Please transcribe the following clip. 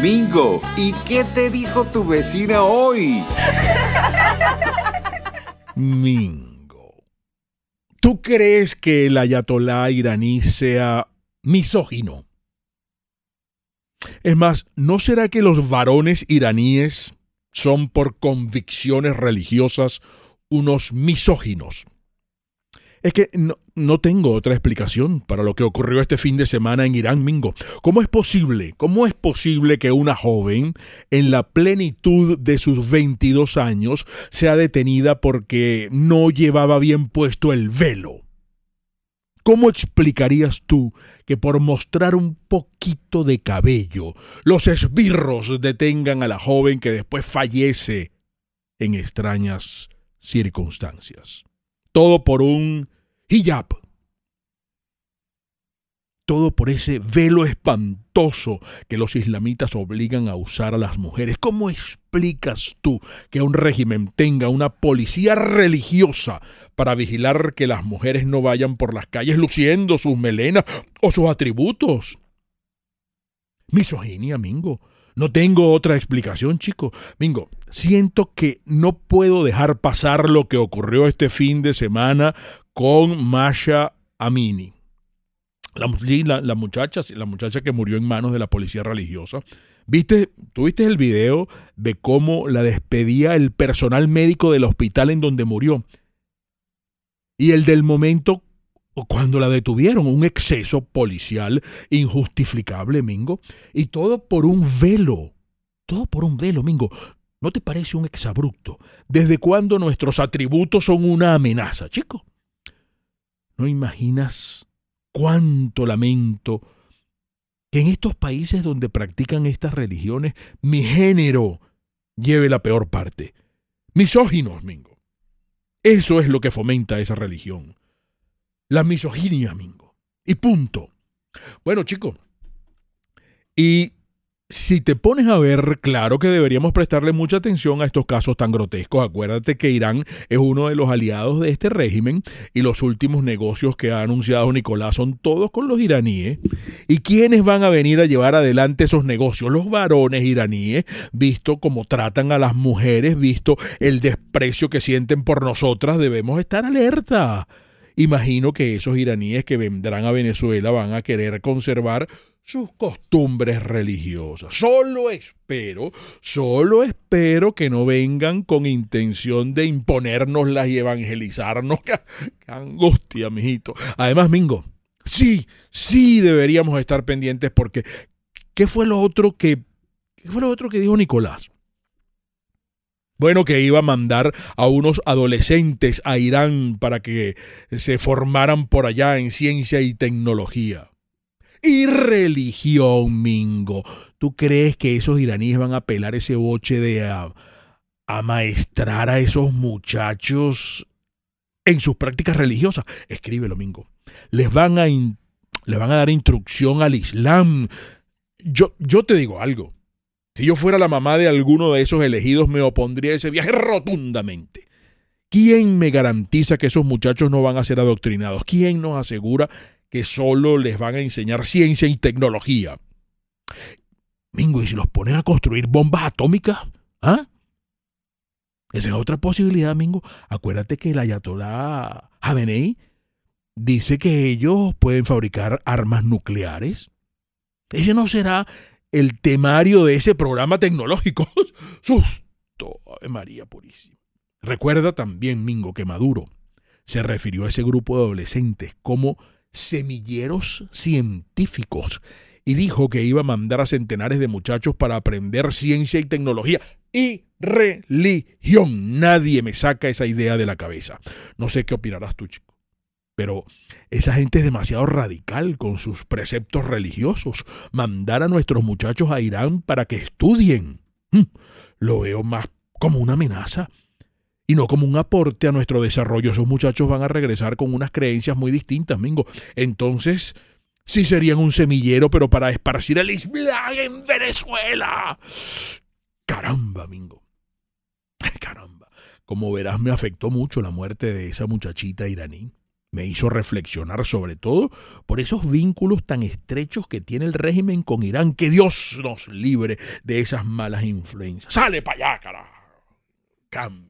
¡Mingo! ¿Y qué te dijo tu vecina hoy? Mingo. ¿Tú crees que el ayatolá iraní sea misógino? Es más, ¿no será que los varones iraníes son por convicciones religiosas unos misóginos? Es que no, no tengo otra explicación para lo que ocurrió este fin de semana en Irán, Mingo. ¿Cómo es posible? ¿Cómo es posible que una joven en la plenitud de sus 22 años sea detenida porque no llevaba bien puesto el velo? ¿Cómo explicarías tú que por mostrar un poquito de cabello los esbirros detengan a la joven que después fallece en extrañas circunstancias? Todo por un hijab. Todo por ese velo espantoso que los islamitas obligan a usar a las mujeres. ¿Cómo explicas tú que un régimen tenga una policía religiosa para vigilar que las mujeres no vayan por las calles luciendo sus melenas o sus atributos? Misoginia, Mingo. No tengo otra explicación, chico. Mingo, siento que no puedo dejar pasar lo que ocurrió este fin de semana con Masha Amini. La, muchacha, la muchacha que murió en manos de la policía religiosa. ¿Viste, tuviste el video de cómo la despedía el personal médico del hospital en donde murió? Y el del momento cuando la detuvieron, un exceso policial injustificable, Mingo, y todo por un velo, todo por un velo, Mingo. ¿No te parece un exabrupto? ¿Desde cuándo nuestros atributos son una amenaza, chico? No imaginas cuánto lamento que en estos países donde practican estas religiones mi género lleve la peor parte. Misóginos, Mingo. Eso es lo que fomenta esa religión. La misoginia, Mingo. Y punto. Bueno, chico. Y si te pones a ver, claro que deberíamos prestarle mucha atención a estos casos tan grotescos. Acuérdate que Irán es uno de los aliados de este régimen y los últimos negocios que ha anunciado Nicolás son todos con los iraníes. ¿Y quiénes van a venir a llevar adelante esos negocios? Los varones iraníes, visto cómo tratan a las mujeres, visto el desprecio que sienten por nosotras, debemos estar alerta. Imagino que esos iraníes que vendrán a Venezuela van a querer conservar sus costumbres religiosas. Solo espero, solo espero que no vengan con intención de imponérnoslas y evangelizarnos. ¡Qué, angustia, mijito! Además, Mingo, sí, sí deberíamos estar pendientes porque ¿qué fue lo otro que, qué fue lo otro que dijo Nicolás? bueno, que iba a mandar a unos adolescentes a Irán para que se formaran por allá en ciencia y tecnología. Y religión, Mingo. ¿Tú crees que esos iraníes van a pelar ese boche de a, a maestrar a esos muchachos en sus prácticas religiosas? Escríbelo, Mingo. Les van a, van a dar instrucción al Islam. Yo, yo te digo algo si yo fuera la mamá de alguno de esos elegidos, me opondría a ese viaje rotundamente. ¿Quién me garantiza que esos muchachos no van a ser adoctrinados? ¿Quién nos asegura que solo les van a enseñar ciencia y tecnología? Mingo, ¿y si los ponen a construir bombas atómicas? ¿Ah? Esa es otra posibilidad, Mingo. Acuérdate que la Ayatollah Jamenei dice que ellos pueden fabricar armas nucleares. Ese no será el temario de ese programa tecnológico. Susto, Ave María Purísima. Recuerda también, Mingo, que Maduro se refirió a ese grupo de adolescentes como semilleros científicos y dijo que iba a mandar a centenares de muchachos para aprender ciencia y tecnología y religión. Nadie me saca esa idea de la cabeza. No sé qué opinarás tú, chico. Pero esa gente es demasiado radical con sus preceptos religiosos. Mandar a nuestros muchachos a Irán para que estudien. Hm, lo veo más como una amenaza y no como un aporte a nuestro desarrollo. Esos muchachos van a regresar con unas creencias muy distintas, Mingo. Entonces, sí serían un semillero, pero para esparcir el Islam en Venezuela. Caramba, Mingo. Caramba. Como verás, me afectó mucho la muerte de esa muchachita iraní. Me hizo reflexionar sobre todo por esos vínculos tan estrechos que tiene el régimen con Irán. Que Dios nos libre de esas malas influencias. ¡Sale para allá, carajo!